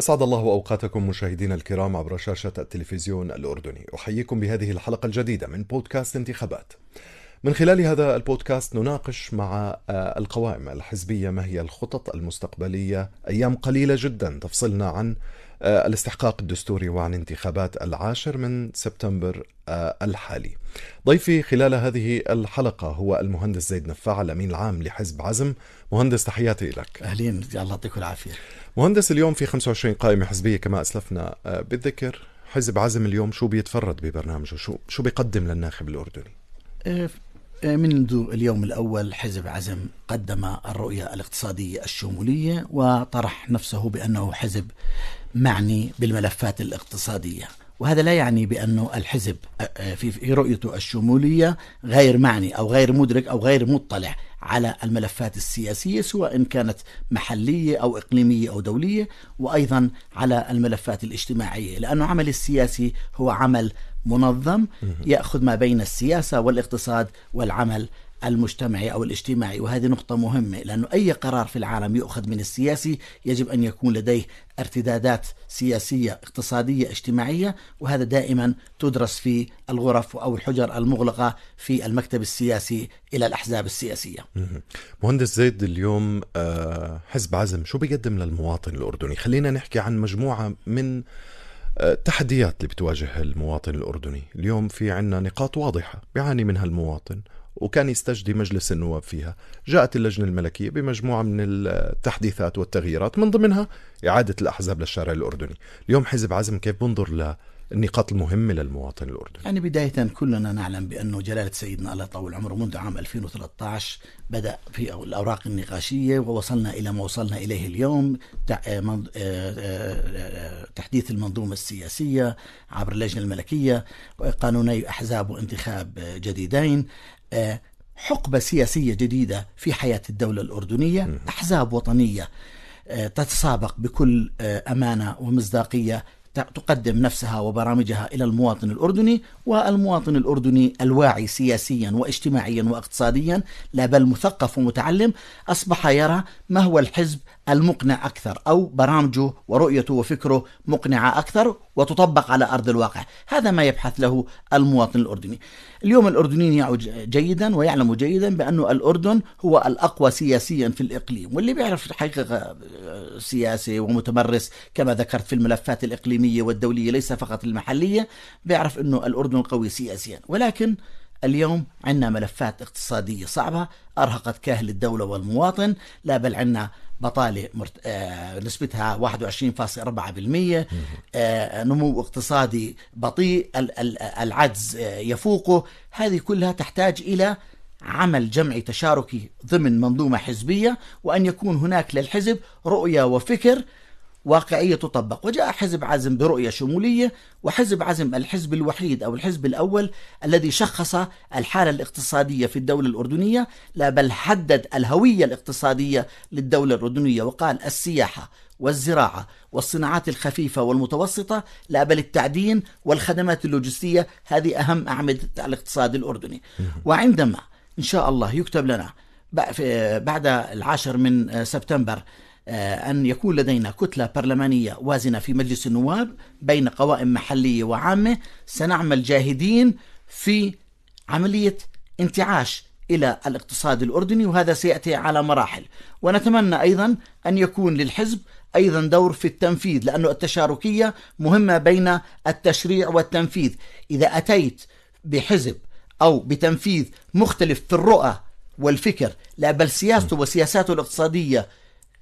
أسعد الله أوقاتكم مشاهدينا الكرام عبر شاشة التلفزيون الأردني أحييكم بهذه الحلقة الجديدة من بودكاست انتخابات من خلال هذا البودكاست نناقش مع آه، القوائم الحزبية ما هي الخطط المستقبلية أيام قليلة جدا تفصلنا عن آه، الاستحقاق الدستوري وعن انتخابات العاشر من سبتمبر آه، الحالي ضيفي خلال هذه الحلقة هو المهندس زيد نفاع الأمين العام لحزب عزم مهندس تحياتي لك أهلين الله يعطيك العافية مهندس اليوم في 25 قائمة حزبية كما أسلفنا آه، بالذكر حزب عزم اليوم شو بيتفرد ببرنامجه شو شو بيقدم للناخب الأردني منذ اليوم الأول حزب عزم قدم الرؤية الاقتصادية الشمولية وطرح نفسه بأنه حزب معني بالملفات الاقتصاديه وهذا لا يعني بأنه الحزب آه، آه، في رؤيته الشمولية غير معني أو غير مدرك أو غير مطلع على الملفات السياسية سواء كانت محلية أو إقليمية أو دولية وأيضا على الملفات الاجتماعية لأنه عمل السياسي هو عمل منظم يأخذ ما بين السياسة والاقتصاد والعمل المجتمعي أو الاجتماعي وهذه نقطة مهمة لأنه أي قرار في العالم يؤخذ من السياسي يجب أن يكون لديه ارتدادات سياسية اقتصادية اجتماعية وهذا دائما تدرس في الغرف أو الحجر المغلقة في المكتب السياسي إلى الأحزاب السياسية مهندس زيد اليوم آه، حزب عزم شو بيقدم للمواطن الأردني خلينا نحكي عن مجموعة من التحديات آه، اللي بتواجه المواطن الأردني اليوم في عنا نقاط واضحة بيعاني منها المواطن وكان يستجدي مجلس النواب فيها جاءت اللجنة الملكية بمجموعة من التحديثات والتغييرات من ضمنها إعادة الأحزاب للشارع الأردني اليوم حزب عزم كيف بنظر للنقاط المهمة للمواطن الأردني يعني بداية كلنا نعلم بأنه جلالة سيدنا الله طول عمره منذ عام 2013 بدأ في الأوراق النقاشية ووصلنا إلى ما وصلنا إليه اليوم آه، آه، آه، تحديث المنظومة السياسية عبر اللجنة الملكية قانوني أحزاب وانتخاب جديدين آه، حقبة سياسية جديدة في حياة الدولة الأردنية أحزاب وطنية آه، تتسابق بكل آه، أمانة ومصداقية تقدم نفسها وبرامجها الى المواطن الاردني والمواطن الاردني الواعي سياسيا واجتماعيا واقتصاديا لا بل مثقف ومتعلم اصبح يرى ما هو الحزب المقنع أكثر أو برامجه ورؤيته وفكره مقنعة أكثر وتطبق على أرض الواقع هذا ما يبحث له المواطن الأردني اليوم الأردنيين يعوا جيدا ويعلموا جيدا بأن الأردن هو الأقوى سياسيا في الإقليم واللي بيعرف حقيقة آه، سياسي ومتمرس كما ذكرت في الملفات الإقليمية والدولية ليس فقط المحلية بيعرف أنه الأردن قوي سياسيا ولكن اليوم عندنا ملفات اقتصادية صعبة أرهقت كاهل الدولة والمواطن لا بل عندنا بطالة مرت... آه، نسبتها 21.4% آه، نمو اقتصادي بطيء العجز آه، يفوقه هذه كلها تحتاج إلى عمل جمعي تشاركي ضمن منظومة حزبية وأن يكون هناك للحزب رؤية وفكر واقعية تطبق وجاء حزب عزم برؤية شمولية وحزب عزم الحزب الوحيد أو الحزب الأول الذي شخص الحالة الاقتصادية في الدولة الأردنية لا بل حدد الهوية الاقتصادية للدولة الأردنية وقال السياحة والزراعة والصناعات الخفيفة والمتوسطة لا بل التعدين والخدمات اللوجستية هذه أهم أعمدة الاقتصاد الأردني وعندما إن شاء الله يكتب لنا بعد العاشر من سبتمبر آه، أن يكون لدينا كتلة برلمانية وازنة في مجلس النواب بين قوائم محلية وعامة سنعمل جاهدين في عملية انتعاش إلى الاقتصاد الأردني وهذا سيأتي على مراحل ونتمنى أيضا أن يكون للحزب أيضا دور في التنفيذ لأن التشاركية مهمة بين التشريع والتنفيذ إذا أتيت بحزب أو بتنفيذ مختلف في الرؤى والفكر لا بل سياسته وسياساته الاقتصادية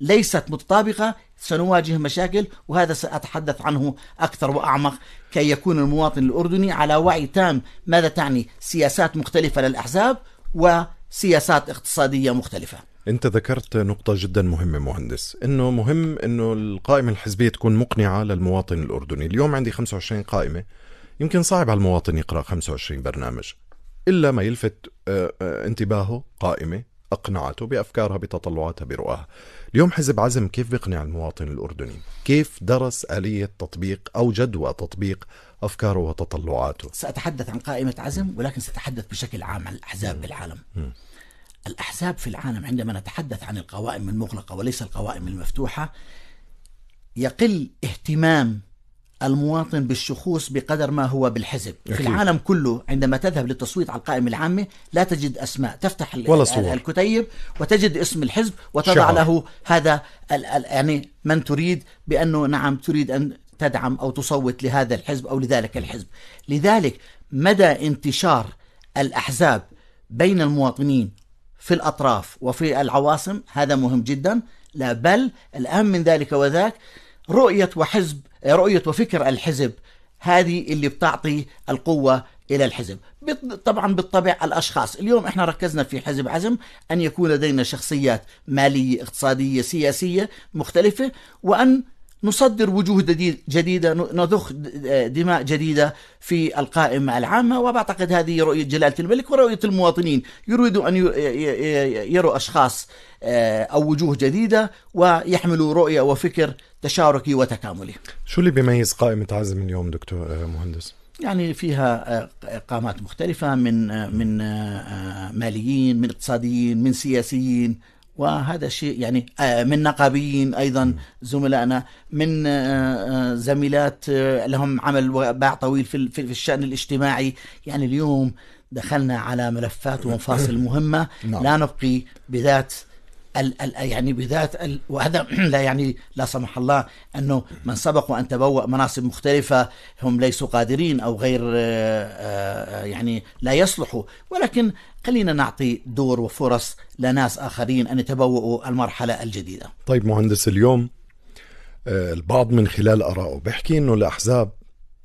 ليست متطابقة سنواجه مشاكل وهذا سأتحدث عنه أكثر وأعمق كي يكون المواطن الأردني على وعي تام ماذا تعني سياسات مختلفة للأحزاب وسياسات اقتصادية مختلفة انت ذكرت نقطة جدا مهمة مهندس انه مهم انه القائمة الحزبية تكون مقنعة للمواطن الاردني اليوم عندي 25 قائمة يمكن صعب على المواطن يقرأ 25 برنامج إلا ما يلفت آه، آه، انتباهه قائمة أقنعته بأفكارها بتطلعاتها برؤاها اليوم حزب عزم كيف بيقنع المواطن الأردني كيف درس آلية تطبيق أو جدوى تطبيق أفكاره وتطلعاته سأتحدث عن قائمة عزم ولكن سأتحدث بشكل عام عن الأحزاب في بالعالم الأحزاب في العالم عندما نتحدث عن القوائم المغلقة وليس القوائم المفتوحة يقل اهتمام المواطن بالشخوص بقدر ما هو بالحزب أكيد. في العالم كله عندما تذهب للتصويت على القائمة العامة لا تجد أسماء تفتح ولا الكتيب وتجد اسم الحزب وتضع شعر. له هذا يعني من تريد بأنه نعم تريد أن تدعم أو تصوت لهذا الحزب أو لذلك الحزب لذلك مدى انتشار الأحزاب بين المواطنين في الأطراف وفي العواصم هذا مهم جدا لا بل الأهم من ذلك وذاك رؤية وحزب آه، رؤية وفكر الحزب هذه اللي بتعطي القوة إلى الحزب طبعا بالطبع الأشخاص اليوم احنا ركزنا في حزب عزم أن يكون لدينا شخصيات مالية اقتصادية سياسية مختلفة وأن نصدر وجوه جديدة نضخ دماء جديدة في القائمة العامة وأعتقد هذه رؤية جلالة الملك ورؤية المواطنين يريدوا أن يروا أشخاص آه، أو وجوه جديدة ويحملوا رؤية وفكر تشاركي وتكاملي شو اللي بيميز قائمة عزم اليوم دكتور آه، مهندس؟ يعني فيها آه، قامات مختلفة من من ماليين من اقتصاديين من سياسيين وهذا شيء يعني آه، من نقابيين ايضا زملائنا من آه، آه، زميلات لهم عمل باع طويل في الشان الاجتماعي يعني اليوم دخلنا على ملفات ومفاصل مهمه نعم. لا نبقي بذات ال ال يعني بذات وهذا لا يعني لا سمح الله انه من سبق وان تبوأ مناصب مختلفه هم ليسوا قادرين او غير آه، آه، يعني لا يصلحوا ولكن خلينا نعطي دور وفرص لناس اخرين ان يتبوأوا المرحله الجديده. طيب مهندس اليوم آه، البعض من خلال ارائه بيحكي انه الاحزاب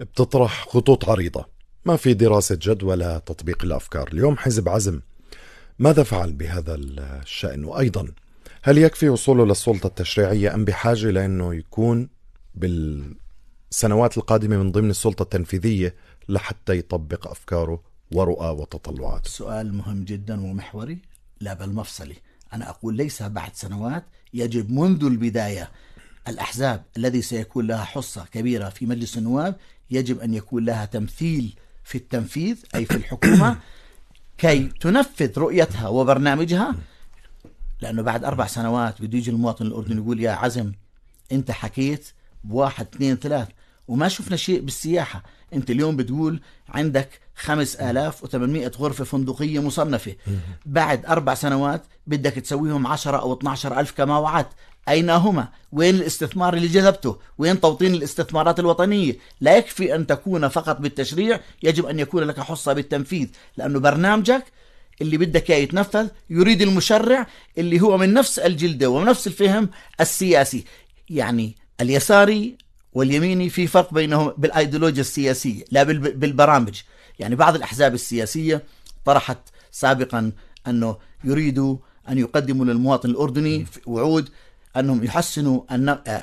بتطرح خطوط عريضه ما في دراسه جدوى لتطبيق الافكار، اليوم حزب عزم ماذا فعل بهذا الشأن وأيضا هل يكفي وصوله للسلطة التشريعية أم بحاجة لأنه يكون بالسنوات القادمة من ضمن السلطة التنفيذية لحتى يطبق أفكاره ورؤى وتطلعاته سؤال مهم جدا ومحوري لا بل مفصلي أنا أقول ليس بعد سنوات يجب منذ البداية الأحزاب الذي سيكون لها حصة كبيرة في مجلس النواب يجب أن يكون لها تمثيل في التنفيذ أي في الحكومة كي تنفذ رؤيتها وبرنامجها لانه بعد اربع سنوات بده يجي المواطن الاردني يقول يا عزم انت حكيت بواحد اثنين ثلاث وما شفنا شيء بالسياحة انت اليوم بتقول عندك 5800 غرفة فندقية مصنفة بعد أربع سنوات بدك تسويهم 10 أو 12 ألف كما وعدت أين هما؟ وين الاستثمار اللي جذبته؟ وين توطين الاستثمارات الوطنية؟ لا يكفي أن تكون فقط بالتشريع يجب أن يكون لك حصة بالتنفيذ لأنه برنامجك اللي بدك اياه يتنفذ يريد المشرع اللي هو من نفس الجلده ومن نفس الفهم السياسي يعني اليساري واليميني في فرق بينهم بالايديولوجيا السياسيه لا بالبرامج يعني بعض الاحزاب السياسيه طرحت سابقا انه يريدوا ان يقدموا للمواطن الاردني وعود أنهم يحسنوا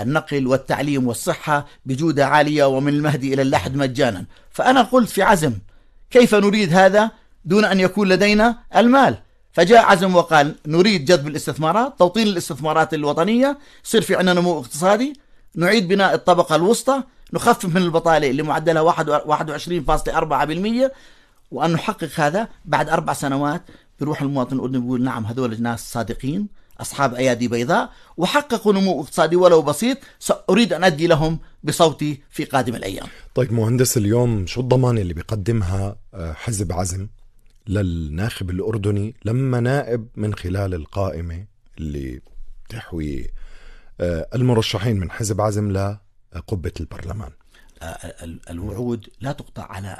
النقل والتعليم والصحة بجودة عالية ومن المهدي إلى اللحد مجانا فأنا قلت في عزم كيف نريد هذا دون أن يكون لدينا المال فجاء عزم وقال نريد جذب الاستثمارات توطين الاستثمارات الوطنية يصير في عندنا نمو اقتصادي نعيد بناء الطبقة الوسطى نخفف من البطالة اللي معدلها 21.4% وأن نحقق هذا بعد أربع سنوات بيروح المواطن الأردني بيقول نعم هذول الناس صادقين أصحاب أيادي بيضاء وحققوا نمو اقتصادي ولو بسيط سأريد أن أدي لهم بصوتي في قادم الأيام طيب مهندس اليوم شو الضمان اللي بيقدمها آه، حزب عزم للناخب الأردني لما نائب من خلال القائمة اللي تحوي آه، المرشحين من حزب عزم لقبة آه، البرلمان الوعود لا تقطع على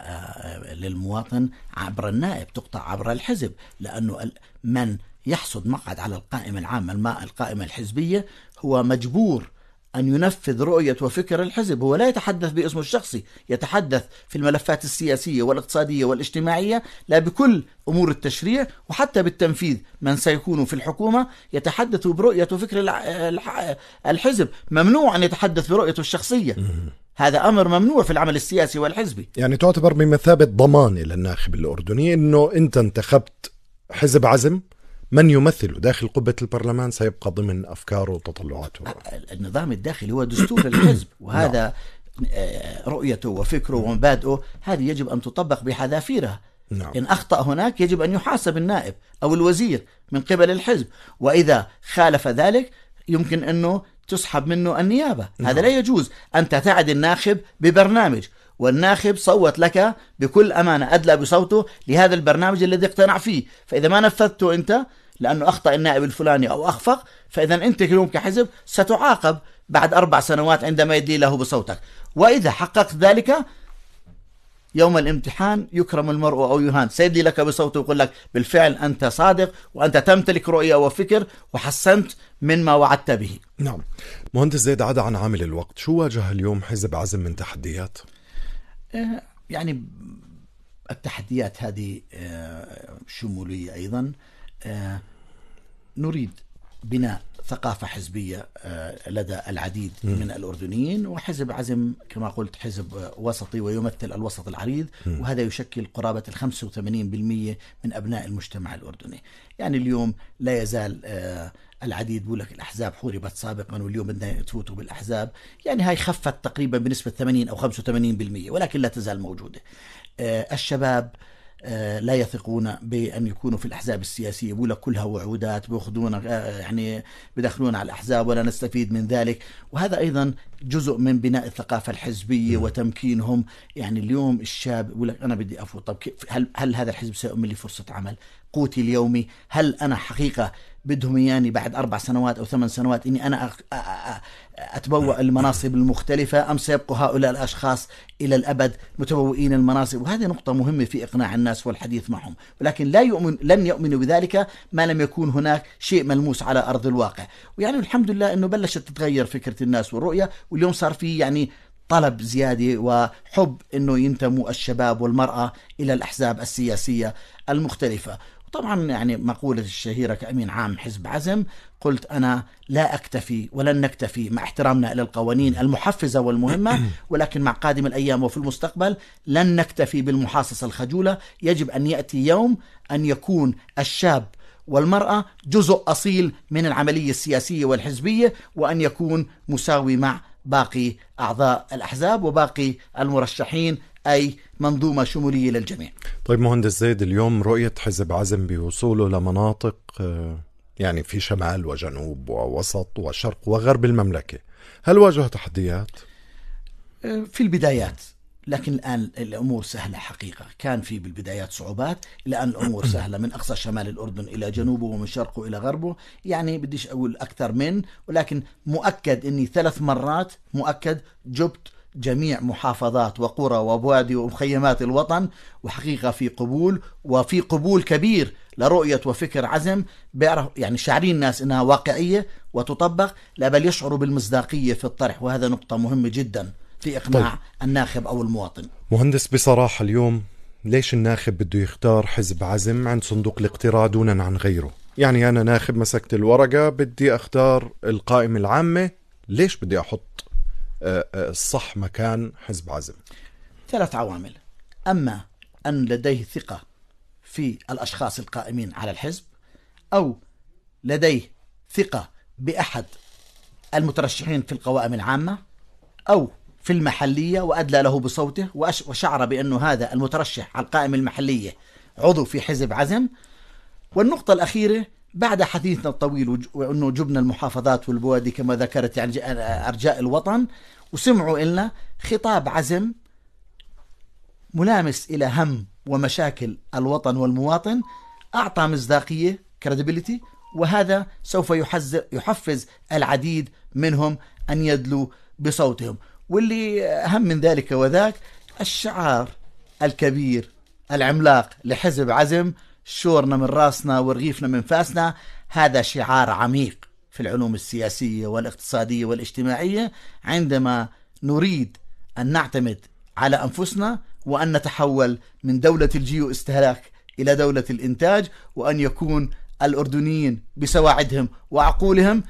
للمواطن عبر النائب تقطع عبر الحزب لأنه من يحصد مقعد على القائمة العامة الماء القائمة الحزبية هو مجبور أن ينفذ رؤية وفكر الحزب هو لا يتحدث باسمه الشخصي يتحدث في الملفات السياسية والاقتصادية والاجتماعية لا بكل أمور التشريع وحتى بالتنفيذ من سيكون في الحكومة يتحدث برؤية وفكر الحزب ممنوع أن يتحدث برؤيته الشخصية هذا امر ممنوع في العمل السياسي والحزبي يعني تعتبر بمثابه ضمان للناخب الاردني انه انت انتخبت حزب عزم من يمثل داخل قبة البرلمان سيبقى ضمن أفكاره وتطلعاته النظام الداخلي هو دستور الحزب وهذا نعم. آه، رؤيته وفكره نعم. ومبادئه هذه يجب أن تطبق بحذافيرها نعم. إن أخطأ هناك يجب أن يحاسب النائب أو الوزير من قبل الحزب وإذا خالف ذلك يمكن أنه تسحب منه النيابة نعم. هذا لا يجوز أنت تعد الناخب ببرنامج والناخب صوت لك بكل أمانة أدلى بصوته لهذا البرنامج الذي اقتنع فيه فإذا ما نفذته أنت لأنه أخطأ النائب الفلاني أو أخفق فإذا أنت اليوم كحزب ستعاقب بعد أربع سنوات عندما يدلي له بصوتك وإذا حققت ذلك يوم الامتحان يكرم المرء او يهان، سيدلي لك بصوته ويقول لك بالفعل انت صادق وانت تمتلك رؤيه وفكر وحسنت مما وعدت به. نعم. مهندس زيد عدا عن عامل الوقت، شو واجه اليوم حزب عزم من تحديات؟ آه، يعني التحديات هذه آه، شمولية أيضا آه، نريد بناء ثقافة حزبية لدى العديد من الأردنيين وحزب عزم كما قلت حزب وسطي ويمثل الوسط العريض وهذا يشكل قرابة ال 85% من أبناء المجتمع الأردني يعني اليوم لا يزال العديد بيقول لك الاحزاب حوربت سابقا واليوم بدنا تفوتوا بالاحزاب يعني هاي خفت تقريبا بنسبه 80 او 85% ولكن لا تزال موجوده آه، الشباب آه، لا يثقون بان يكونوا في الاحزاب السياسيه بيقول لك كلها وعودات بياخذونا آه، يعني بدخلونا على الاحزاب ولا نستفيد من ذلك وهذا ايضا جزء من بناء الثقافه الحزبيه وتمكينهم يعني اليوم الشاب بيقول لك انا بدي افوت طب هل هل هذا الحزب سيؤمن لي فرصه عمل؟ قوتي اليومي هل انا حقيقه بدهم اياني بعد اربع سنوات او ثمان سنوات اني انا اتبوأ نعم. المناصب المختلفه ام سيبقوا هؤلاء الاشخاص الى الابد متبوئين المناصب وهذه نقطه مهمه في اقناع الناس والحديث معهم ولكن لا يؤمن لن يؤمنوا بذلك ما لم يكون هناك شيء ملموس على ارض الواقع ويعني الحمد لله انه بلشت تتغير فكره الناس والرؤيه واليوم صار في يعني طلب زيادة وحب أنه ينتموا الشباب والمرأة إلى الأحزاب السياسية المختلفة وطبعا يعني مقولة الشهيرة كأمين عام حزب عزم قلت أنا لا أكتفي ولن نكتفي مع احترامنا إلى القوانين المحفزة والمهمة ولكن مع قادم الأيام وفي المستقبل لن نكتفي بالمحاصصة الخجولة يجب أن يأتي يوم أن يكون الشاب والمرأة جزء أصيل من العملية السياسية والحزبية وأن يكون مساوي مع باقي أعضاء الأحزاب وباقي المرشحين أي منظومة شمولية للجميع طيب مهندس زيد اليوم رؤية حزب عزم بوصوله لمناطق آه، يعني في شمال وجنوب ووسط وشرق وغرب المملكة هل واجه تحديات؟ آه، في البدايات لكن الآن الأمور سهلة حقيقة كان في بالبدايات صعوبات الآن الأمور سهلة من أقصى شمال الأردن إلى جنوبه ومن شرقه إلى غربه يعني بديش أقول أكثر من ولكن مؤكد أني ثلاث مرات مؤكد جبت جميع محافظات وقرى وبوادي ومخيمات الوطن وحقيقة في قبول وفي قبول كبير لرؤية وفكر عزم بيعرف يعني شاعرين الناس إنها واقعية وتطبق لا بل يشعروا بالمصداقية في الطرح وهذا نقطة مهمة جدا في إقناع طيب. الناخب أو المواطن مهندس بصراحة اليوم ليش الناخب بده يختار حزب عزم عند صندوق الاقتراع دونا عن غيره يعني أنا ناخب مسكت الورقة بدي أختار القائمة العامة ليش بدي أحط الصح آه، آه، مكان حزب عزم ثلاث عوامل أما أن لديه ثقة في الأشخاص القائمين على الحزب أو لديه ثقة بأحد المترشحين في القوائم العامة أو في المحلية وأدلى له بصوته وشعر بأن هذا المترشح على القائمة المحلية عضو في حزب عزم والنقطة الأخيرة بعد حديثنا الطويل وأنه جبنا المحافظات والبوادي كما ذكرت يعني أرجاء الوطن وسمعوا إلنا خطاب عزم ملامس إلى هم ومشاكل الوطن والمواطن أعطى مصداقية كريديبيليتي وهذا سوف يحفز العديد منهم أن يدلوا بصوتهم واللي أهم من ذلك وذاك الشعار الكبير العملاق لحزب عزم شورنا من راسنا ورغيفنا من فاسنا هذا شعار عميق في العلوم السياسية والاقتصادية والاجتماعية عندما نريد أن نعتمد على أنفسنا وأن نتحول من دولة الجيو استهلاك إلى دولة الإنتاج وأن يكون الأردنيين بسواعدهم وعقولهم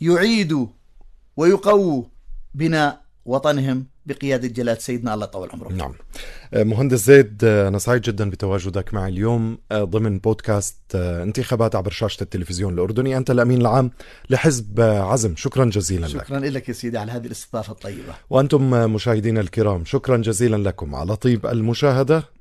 يعيدوا ويقووا بناء وطنهم بقيادة جلالة سيدنا الله طول عمره نعم آه، مهندس زيد آه، أنا سعيد جدا بتواجدك معي اليوم آه، ضمن بودكاست انتخابات عبر شاشة التلفزيون الأردني أنت الأمين العام لحزب عزم شكرا جزيلا شكرا لك شكرا لك يا سيدي على هذه الاستضافة الطيبة وأنتم مشاهدينا الكرام شكرا جزيلا لكم على طيب المشاهدة